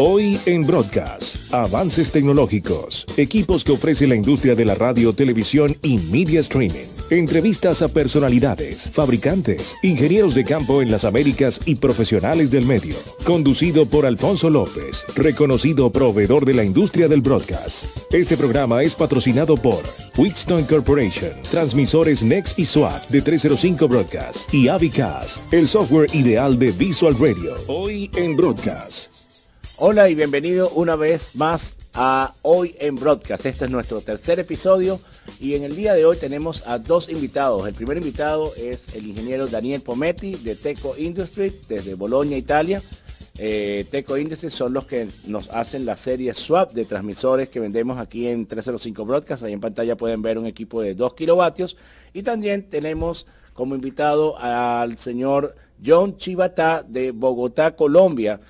Hoy en Broadcast, avances tecnológicos, equipos que ofrece la industria de la radio, televisión y media streaming, entrevistas a personalidades, fabricantes, ingenieros de campo en las Américas y profesionales del medio. Conducido por Alfonso López, reconocido proveedor de la industria del broadcast. Este programa es patrocinado por Wheatstone Corporation, transmisores Next y SWAT de 305 Broadcast y Avicas, el software ideal de Visual Radio. Hoy en Broadcast. Hola y bienvenido una vez más a Hoy en Broadcast. Este es nuestro tercer episodio y en el día de hoy tenemos a dos invitados. El primer invitado es el ingeniero Daniel Pometti de Teco Industry desde Bolonia, Italia. Eh, Teco Industries son los que nos hacen la serie swap de transmisores que vendemos aquí en 305 Broadcast. Ahí en pantalla pueden ver un equipo de 2 kilovatios. Y también tenemos como invitado al señor John Chivata de Bogotá, Colombia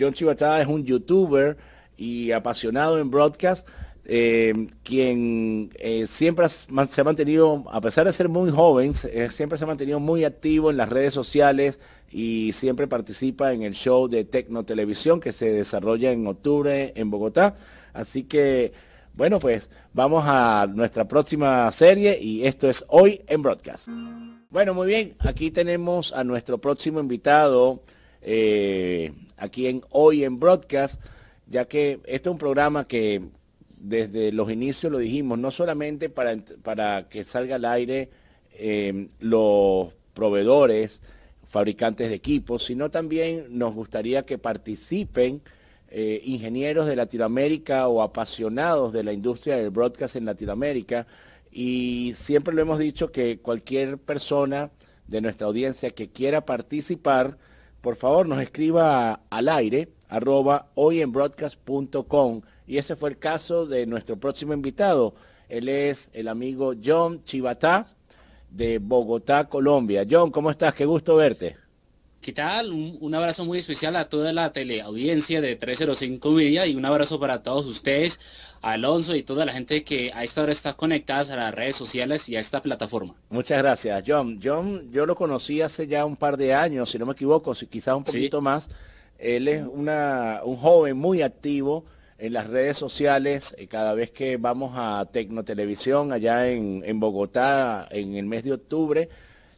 John Chibatada es un youtuber y apasionado en broadcast, eh, quien eh, siempre se ha mantenido, a pesar de ser muy joven, eh, siempre se ha mantenido muy activo en las redes sociales y siempre participa en el show de Tecno Televisión que se desarrolla en octubre en Bogotá. Así que, bueno, pues vamos a nuestra próxima serie y esto es Hoy en Broadcast. Bueno, muy bien, aquí tenemos a nuestro próximo invitado eh, aquí en Hoy en Broadcast, ya que este es un programa que desde los inicios lo dijimos, no solamente para, para que salga al aire em, los proveedores, fabricantes de equipos, sino también nos gustaría que participen eh, ingenieros de Latinoamérica o apasionados de la industria del broadcast en Latinoamérica. Y siempre lo hemos dicho que cualquier persona de nuestra audiencia que quiera participar, por favor nos escriba al aire arroba hoyenbroadcast.com. Y ese fue el caso de nuestro próximo invitado. Él es el amigo John Chivatá de Bogotá, Colombia. John, ¿cómo estás? Qué gusto verte. ¿Qué tal? Un, abrazo muy especial a toda la teleaudiencia de 305 Media y un abrazo para todos ustedes, Alonso y toda la gente que a esta hora está conectada a las redes sociales y a esta plataforma. Muchas gracias, John. John, yo lo conocí hace ya un par de años, si no me equivoco, si quizás un poquito más. Él es un joven muy activo en las redes sociales. Eh, cada vez que vamos a Tecnotelevisión allá en, Bogotá en el mes de octubre,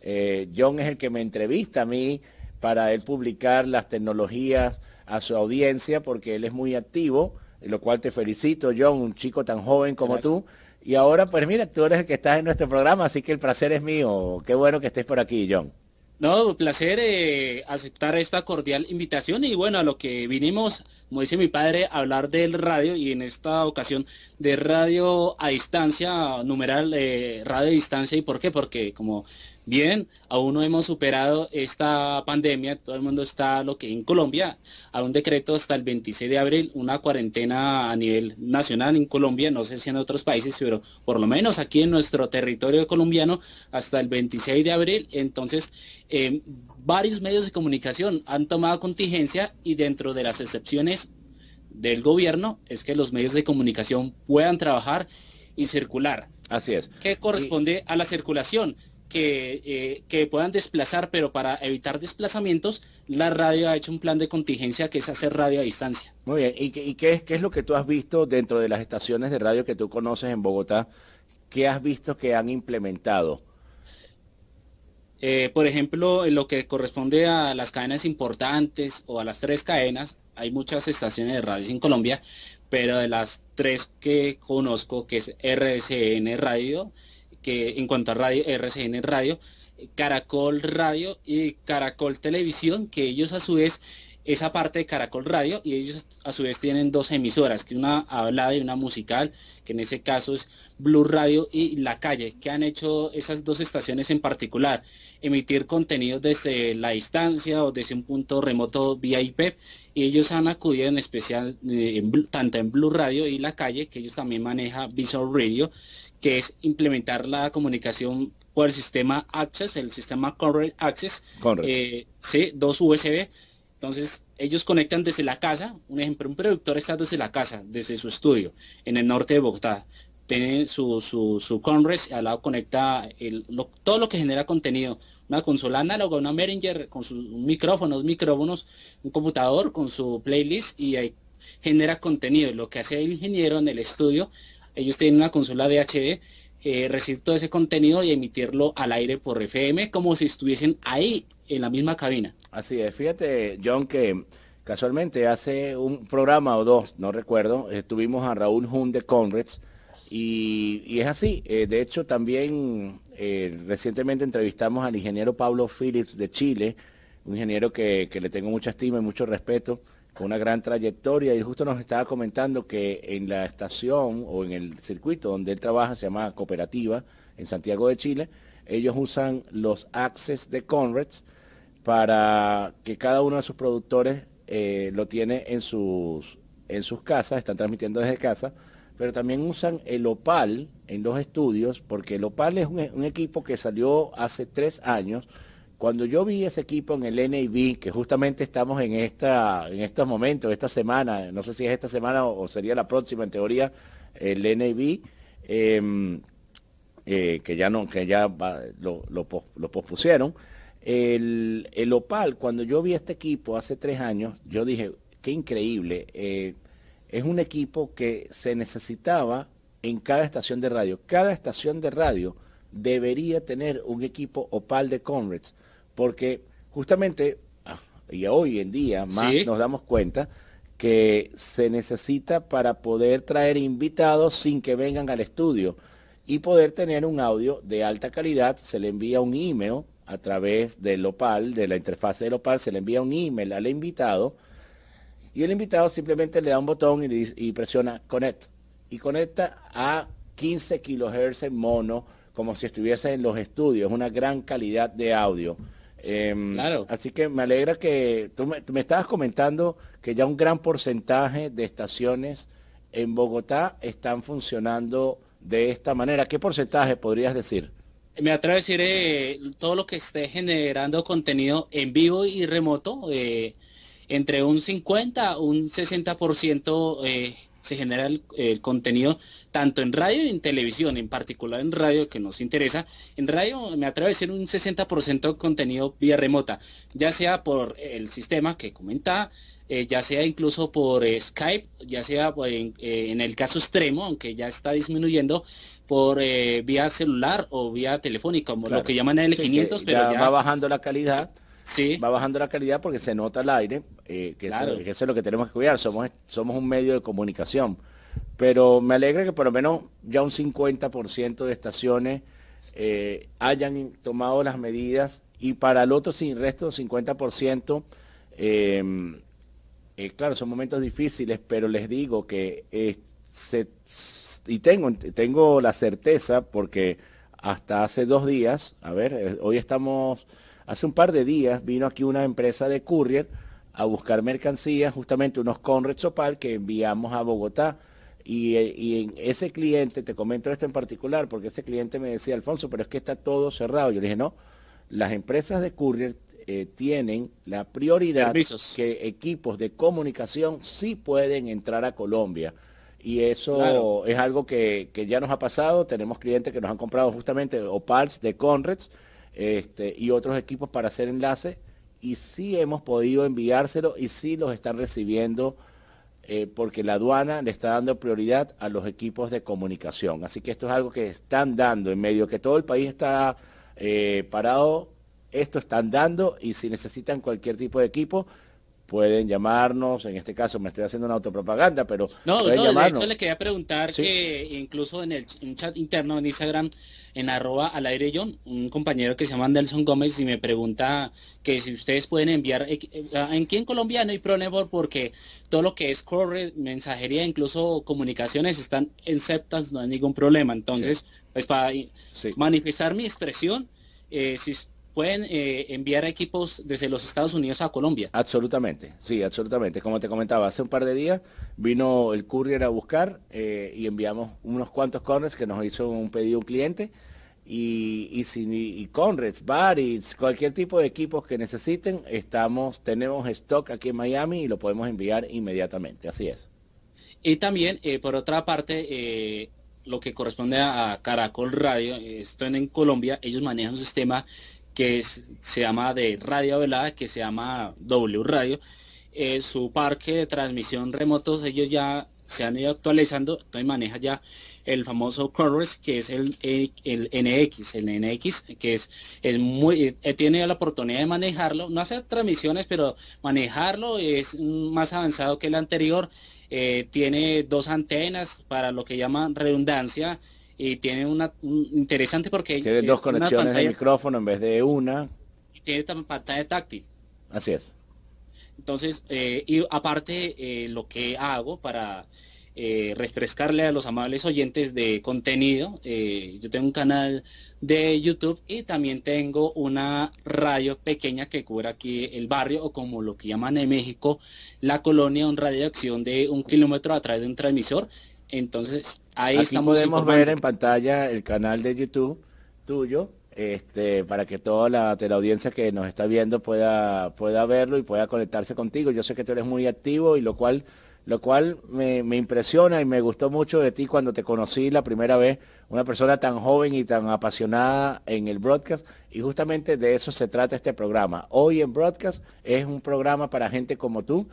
eh, John es el que me entrevista a mí para él publicar las tecnologías a su audiencia, porque él es muy activo, lo cual te felicito, John, un chico tan joven como tú. Y ahora, pues mira, tú eres el que estás en nuestro programa, así que el placer es mío. Qué bueno que estés por aquí, John. No, placer eh, aceptar esta cordial invitación y bueno, a lo que vinimos, como dice mi padre, a hablar del radio y en esta ocasión de radio a distancia, numeral eh, radio a distancia. ¿Y por qué? Porque como Bien, aún no hemos superado esta pandemia, todo el mundo está lo que en Colombia, a un decreto hasta el 26 de abril, una cuarentena a nivel nacional en Colombia, no sé si en otros países, pero por lo menos aquí en nuestro territorio colombiano hasta el 26 de abril, entonces em, varios medios de comunicación han tomado contingencia y dentro de las excepciones del gobierno es que los medios de comunicación puedan trabajar y circular. Así es. ¿Qué corresponde a la circulación. Eh, que, puedan desplazar, pero para evitar desplazamientos, la radio ha hecho un plan de contingencia que es hacer radio a distancia. Muy bien, ¿y, qué, es, lo que tú has visto dentro de las estaciones de radio que tú conoces en Bogotá? ¿Qué has visto que han implementado? Eh, por ejemplo, en lo que corresponde a las cadenas importantes o a las tres cadenas, hay muchas estaciones de radio en Colombia, pero de las tres que conozco, que es RSN Radio, que en cuanto a radio, RCN Radio, Caracol Radio y Caracol Televisión, que ellos a su vez esa parte de Caracol Radio y ellos a su vez tienen dos emisoras, que una hablada y una musical, que en ese caso es Blue Radio y La Calle, que han hecho esas dos estaciones en particular, emitir contenidos desde la distancia o desde un punto remoto vía IP y ellos han acudido en especial eh, tanto en Blue Radio y La Calle, que ellos también maneja Visual Radio, que es implementar la comunicación por el sistema Access, el sistema Correct Access, Eh, sí, dos USB entonces, ellos conectan desde la casa, un ejemplo, un productor está desde la casa, desde su estudio, en el norte de Bogotá. Tiene su, su, al lado conecta el, todo lo que genera contenido. Una consola análoga, una meringer con sus micrófonos, micrófonos, un computador con su playlist y ahí genera contenido. Lo que hace el ingeniero en el estudio, ellos tienen una consola DHD HD, eh, recibir todo ese contenido y emitirlo al aire por FM como si estuviesen ahí en la misma cabina. Así es, fíjate, John, que casualmente hace un programa o dos, no recuerdo, estuvimos a Raúl Jun de Conrads y, es así. Eh, de hecho, también eh, recientemente entrevistamos al ingeniero Pablo Phillips de Chile, un ingeniero que, que le tengo mucha estima y mucho respeto, con una gran trayectoria y justo nos estaba comentando que en la estación o en el circuito donde él trabaja, se llama Cooperativa, en Santiago de Chile, ellos usan los Access de Conrads para que cada uno de sus productores eh, lo tiene en sus, en sus casas, están transmitiendo desde casa, pero también usan el Opal en los estudios, porque el Opal es un, equipo que salió hace tres años. Cuando yo vi ese equipo en el NAV, que justamente estamos en, esta, en estos momentos, esta semana, no sé si es esta semana o, sería la próxima, en teoría, el NAB, em, eh, que ya, no, que ya lo, lo, lo pospusieron, el, Opal, cuando yo vi este equipo hace tres años, yo dije, qué increíble. Eh, es un equipo que se necesitaba en cada estación de radio. Cada estación de radio debería tener un equipo Opal de Conrads, porque justamente, ah, y hoy en día más nos damos cuenta, que se necesita para poder traer invitados sin que vengan al estudio y poder tener un audio de alta calidad, se le envía un email a través del OPAL, de la interfaz del OPAL, se le envía un email al invitado y el invitado simplemente le da un botón y, presiona connect y conecta a 15 kHz mono como si estuviese en los estudios, una gran calidad de audio. Em, así que me alegra que me, tú me, estabas comentando que ya un gran porcentaje de estaciones en Bogotá están funcionando de esta manera. ¿Qué porcentaje podrías decir? me atrevo a decir todo lo que esté generando contenido en vivo y remoto, eh, entre un 50, un 60% eh, se genera el, contenido tanto en radio y en televisión, en particular en radio que nos interesa. En radio me atrevo a decir un 60% de contenido vía remota, ya sea por el sistema que comentaba, eh, ya sea incluso por eh, Skype, ya sea pues, eh, en, el caso extremo, aunque ya está disminuyendo, por vía celular o vía telefónica, como lo que llaman el 500, pero ya, va bajando la calidad. va bajando la calidad porque se nota el aire, que, eso, es lo que tenemos que cuidar, somos, somos un medio de comunicación. Pero me alegra que por lo menos ya un 50% de estaciones hayan tomado las medidas y para el otro sin resto 50% eh, claro, son momentos difíciles, pero les digo que eh, y tengo, tengo la certeza porque hasta hace dos días, a ver, eh, hoy estamos, hace un par de días vino aquí una empresa de courier a buscar mercancías, justamente unos Conrad Sopal que enviamos a Bogotá. Y, y, ese cliente, te comento esto en particular, porque ese cliente me decía, Alfonso, pero es que está todo cerrado. Yo le dije, no, las empresas de courier eh, tienen la prioridad que equipos de comunicación sí pueden entrar a Colombia. Y eso es algo que, ya nos ha pasado. Tenemos clientes que nos han comprado justamente Opals de Conrads este, y otros equipos para hacer enlaces. Y sí hemos podido enviárselo y sí los están recibiendo eh, porque la aduana le está dando prioridad a los equipos de comunicación. Así que esto es algo que están dando en medio que todo el país está eh, parado esto están dando y si necesitan cualquier tipo de equipo, pueden llamarnos, en este caso me estoy haciendo una autopropaganda, pero no, le no, de hecho quería preguntar que incluso en el chat interno en Instagram, en arroba al aire John, un compañero que se llama Nelson Gómez y me pregunta que si ustedes pueden enviar, eh, en quién Colombia no hay problema porque todo lo que es corre mensajería, incluso comunicaciones están septas no hay ningún problema. Entonces, pues para manifestar mi expresión, eh, pueden eh, enviar equipos desde los Estados Unidos a Colombia. Absolutamente, sí, absolutamente. Como te comentaba, hace un par de días vino el courier a buscar eh, y enviamos unos cuantos corners que nos hizo un pedido un cliente. Y, y, y, y Conrads, cualquier tipo de equipos que necesiten, estamos, tenemos stock aquí en Miami y lo podemos enviar inmediatamente, así es. Y también, eh, por otra parte, lo que corresponde a Caracol Radio, esto en Colombia, ellos manejan un sistema que se llama de Radio Velada, que se llama W Radio. Eh, su parque de transmisión remotos, ellos ya se han ido actualizando, entonces maneja ya el famoso Corres, que es el, eh, el, NX, el NX, que es, es muy, he eh, tenido la oportunidad de manejarlo, no hacer transmisiones, pero manejarlo es más avanzado que el anterior, tiene dos antenas para lo que llaman redundancia, y tiene una interesante porque tiene, dos conexiones de micrófono en vez de una y tiene pantalla táctil así es entonces eh, y aparte eh, lo que hago para eh, refrescarle a los amables oyentes de contenido yo tengo un canal de YouTube y también tengo una radio pequeña que cubre aquí el barrio o como lo que llaman en México la colonia un radio de acción de un kilómetro a través de un transmisor entonces, ahí Aquí podemos ver en pantalla el canal de YouTube tuyo, este, para que toda la, audiencia que nos está viendo pueda, pueda verlo y pueda conectarse contigo. Yo sé que tú eres muy activo y lo cual lo cual me, me, impresiona y me gustó mucho de ti cuando te conocí la primera vez, una persona tan joven y tan apasionada en el broadcast, y justamente de eso se trata este programa. Hoy en broadcast es un programa para gente como tú,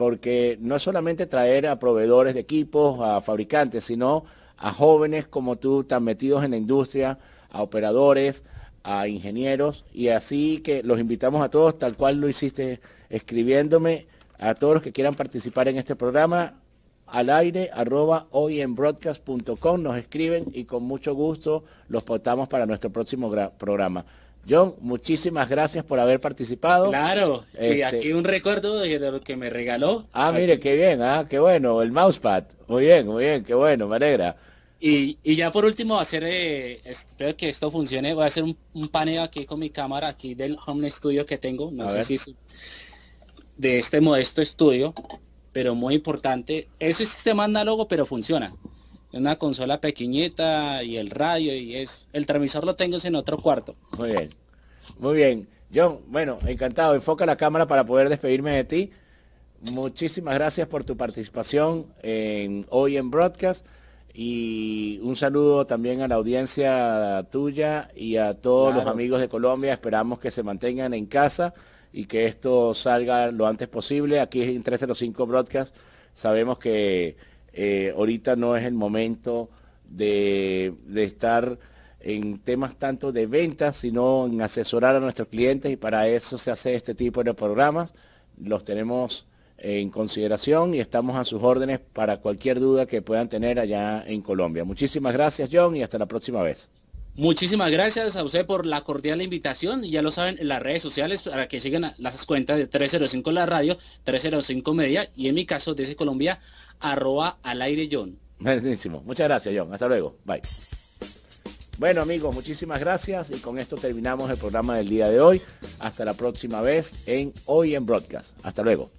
porque no es solamente traer a proveedores de equipos, a fabricantes, sino a jóvenes como tú, tan metidos en la industria, a operadores, a ingenieros, y así que los invitamos a todos, tal cual lo hiciste escribiéndome, a todos los que quieran participar en este programa, al aire, arroba hoy nos escriben y con mucho gusto los portamos para nuestro próximo programa. John, muchísimas gracias por haber participado. Claro, y este, aquí un recuerdo de lo que me regaló. Ah, mire, qué bien, ah, qué bueno, el mousepad. Muy bien, muy bien, qué bueno, me alegra. Y, ya por último, hacer, eh, espero que esto funcione, voy a hacer un, paneo aquí con mi cámara, aquí del home studio que tengo, no sé si de este modesto estudio, pero muy importante. Es un sistema análogo, pero funciona una consola pequeñita y el radio y es El transmisor lo tengo en otro cuarto. Muy bien, muy bien. John, bueno, encantado. Enfoca la cámara para poder despedirme de ti. Muchísimas gracias por tu participación en, hoy en Broadcast y un saludo también a la audiencia tuya y a todos los amigos de Colombia. Esperamos que se mantengan en casa y que esto salga lo antes posible. Aquí en 305 Broadcast sabemos que eh, ahorita no es el momento de, estar en temas tanto de ventas, sino en asesorar a nuestros clientes y para eso se hace este tipo de programas. Los tenemos en consideración y estamos a sus órdenes para cualquier duda que puedan tener allá en Colombia. Muchísimas gracias John y hasta la próxima vez. Muchísimas gracias a usted por la cordial invitación. Ya lo saben, en las redes sociales para que sigan las cuentas de 305 La Radio, 305 Media y en mi caso, desde Colombia, arroba al aire John. Buenísimo. Muchas gracias, John. Hasta luego. Bye. Bueno amigos, muchísimas gracias y con esto terminamos el programa del día de hoy. Hasta la próxima vez en Hoy en Broadcast. Hasta luego.